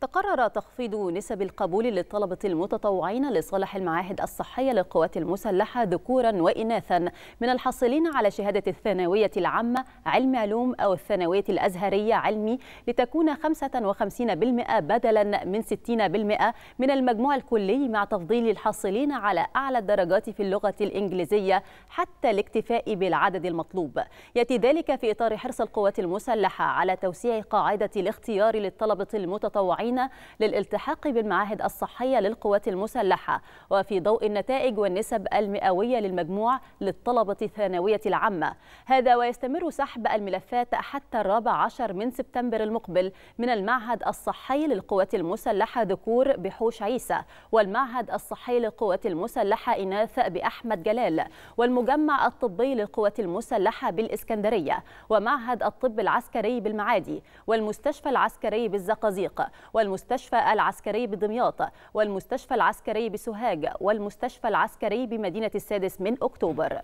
تقرر تخفيض نسب القبول للطلبة المتطوعين لصالح المعاهد الصحية للقوات المسلحة ذكورا وإناثا من الحاصلين على شهادة الثانوية العامة علم علوم أو الثانوية الأزهرية علمي لتكون 55% بدلا من 60% من المجموع الكلي مع تفضيل الحاصلين على أعلى الدرجات في اللغة الإنجليزية حتى الاكتفاء بالعدد المطلوب يأتي ذلك في إطار حرص القوات المسلحة على توسيع قاعدة الاختيار للطلبة المتطوعين المتابعين للالتحاق بالمعاهد الصحية للقوات المسلحة وفي ضوء النتائج والنسب المئوية للمجموع للطلبة الثانوية العامة هذا ويستمر سحب الملفات حتى الرابع عشر من سبتمبر المقبل من المعهد الصحي للقوات المسلحة ذكور بحوش عيسى والمعهد الصحي للقوات المسلحة إناث بأحمد جلال والمجمع الطبي للقوات المسلحة بالإسكندرية ومعهد الطب العسكري بالمعادي والمستشفى العسكري بالزقازيق والمستشفى العسكري بدمياط والمستشفى العسكري بسوهاج والمستشفى العسكري بمدينة السادس من أكتوبر